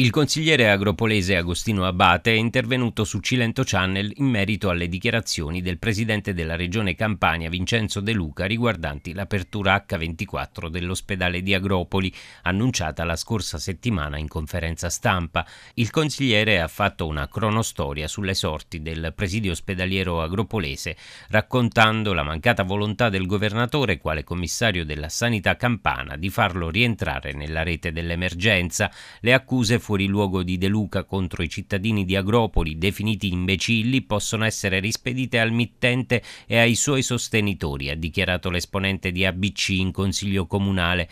Il consigliere agropolese Agostino Abate è intervenuto su Cilento Channel in merito alle dichiarazioni del presidente della regione Campania Vincenzo De Luca riguardanti l'apertura H24 dell'ospedale di Agropoli, annunciata la scorsa settimana in conferenza stampa. Il consigliere ha fatto una cronostoria sulle sorti del presidio ospedaliero agropolese, raccontando la mancata volontà del governatore quale commissario della sanità campana di farlo rientrare nella rete dell'emergenza. Le accuse furono fuori luogo di De Luca contro i cittadini di Agropoli, definiti imbecilli, possono essere rispedite al mittente e ai suoi sostenitori, ha dichiarato l'esponente di ABC in Consiglio Comunale.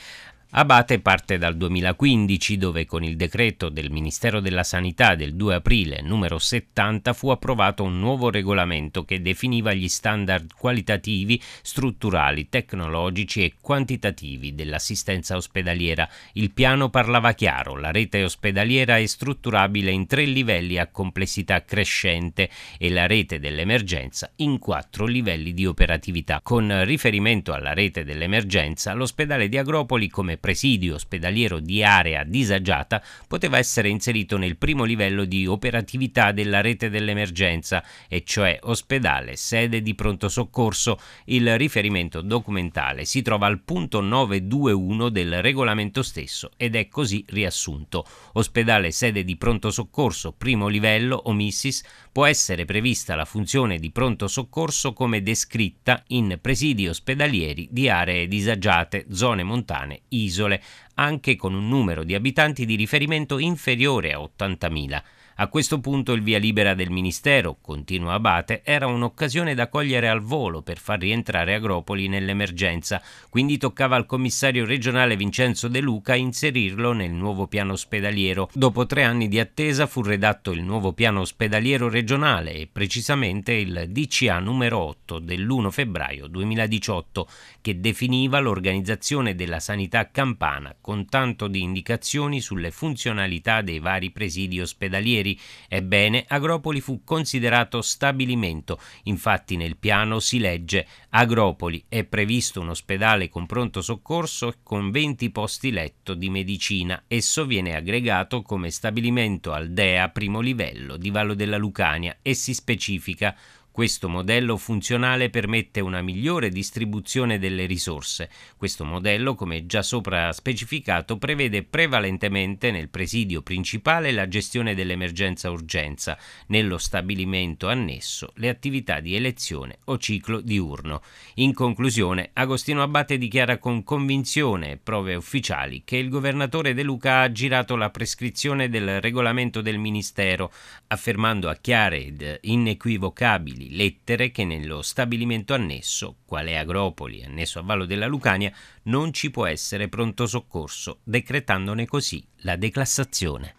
Abate parte dal 2015 dove con il decreto del Ministero della Sanità del 2 aprile numero 70 fu approvato un nuovo regolamento che definiva gli standard qualitativi, strutturali, tecnologici e quantitativi dell'assistenza ospedaliera. Il piano parlava chiaro, la rete ospedaliera è strutturabile in tre livelli a complessità crescente e la rete dell'emergenza in quattro livelli di operatività. Con riferimento alla rete dell'emergenza, l'ospedale di Agropoli come presidio ospedaliero di area disagiata poteva essere inserito nel primo livello di operatività della rete dell'emergenza, e cioè ospedale, sede di pronto soccorso. Il riferimento documentale si trova al punto 921 del regolamento stesso ed è così riassunto. Ospedale, sede di pronto soccorso, primo livello, omissis, può essere prevista la funzione di pronto soccorso come descritta in presidi ospedalieri di aree disagiate, zone montane, isole isole, anche con un numero di abitanti di riferimento inferiore a 80.000. A questo punto il via libera del Ministero, continua Abate, era un'occasione da cogliere al volo per far rientrare Agropoli nell'emergenza, quindi toccava al commissario regionale Vincenzo De Luca inserirlo nel nuovo piano ospedaliero. Dopo tre anni di attesa fu redatto il nuovo piano ospedaliero regionale e precisamente il DCA numero 8 dell'1 febbraio 2018 che definiva l'organizzazione della sanità campana con tanto di indicazioni sulle funzionalità dei vari presidi ospedalieri stranieri. Ebbene, Agropoli fu considerato stabilimento, infatti nel piano si legge Agropoli è previsto un ospedale con pronto soccorso con 20 posti letto di medicina. Esso viene aggregato come stabilimento Aldea primo livello di Vallo della Lucania e si specifica questo modello funzionale permette una migliore distribuzione delle risorse. Questo modello, come già sopra specificato, prevede prevalentemente nel presidio principale la gestione dell'emergenza urgenza, nello stabilimento annesso le attività di elezione o ciclo diurno. In conclusione, Agostino Abate dichiara con convinzione e prove ufficiali che il governatore De Luca ha girato la prescrizione del regolamento del Ministero, affermando a chiare ed inequivocabili lettere che nello stabilimento annesso, quale Agropoli, annesso a Vallo della Lucania, non ci può essere pronto soccorso, decretandone così la declassazione.